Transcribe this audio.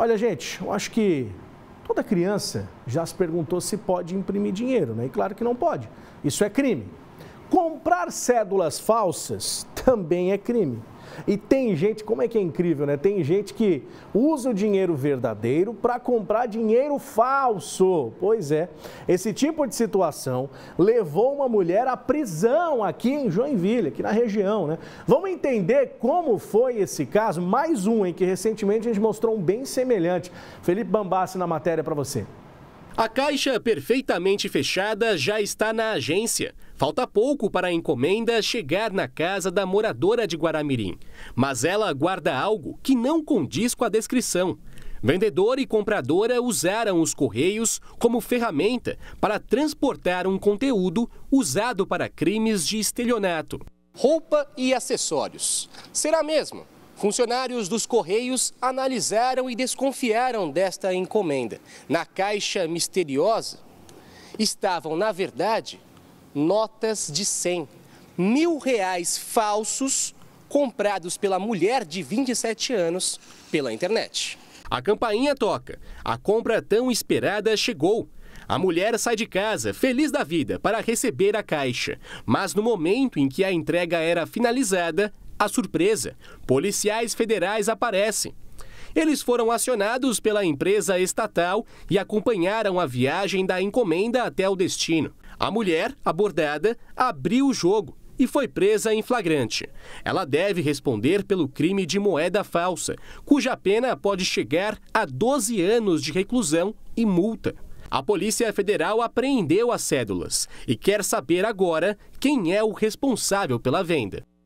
Olha, gente, eu acho que toda criança já se perguntou se pode imprimir dinheiro, né? E claro que não pode. Isso é crime. Comprar cédulas falsas também é crime. E tem gente, como é que é incrível, né? Tem gente que usa o dinheiro verdadeiro para comprar dinheiro falso. Pois é, esse tipo de situação levou uma mulher à prisão aqui em Joinville, aqui na região, né? Vamos entender como foi esse caso, mais um em que recentemente a gente mostrou um bem semelhante. Felipe Bambassi na matéria para você. A caixa perfeitamente fechada já está na agência. Falta pouco para a encomenda chegar na casa da moradora de Guaramirim. Mas ela guarda algo que não condiz com a descrição. Vendedor e compradora usaram os correios como ferramenta para transportar um conteúdo usado para crimes de estelionato. Roupa e acessórios. Será mesmo? Funcionários dos Correios analisaram e desconfiaram desta encomenda. Na caixa misteriosa estavam, na verdade, notas de 100, mil reais falsos comprados pela mulher de 27 anos pela internet. A campainha toca. A compra tão esperada chegou. A mulher sai de casa, feliz da vida, para receber a caixa. Mas no momento em que a entrega era finalizada, a surpresa: policiais federais aparecem. Eles foram acionados pela empresa estatal e acompanharam a viagem da encomenda até o destino. A mulher, abordada, abriu o jogo e foi presa em flagrante. Ela deve responder pelo crime de moeda falsa, cuja pena pode chegar a 12 anos de reclusão e multa. A Polícia Federal apreendeu as cédulas e quer saber agora quem é o responsável pela venda.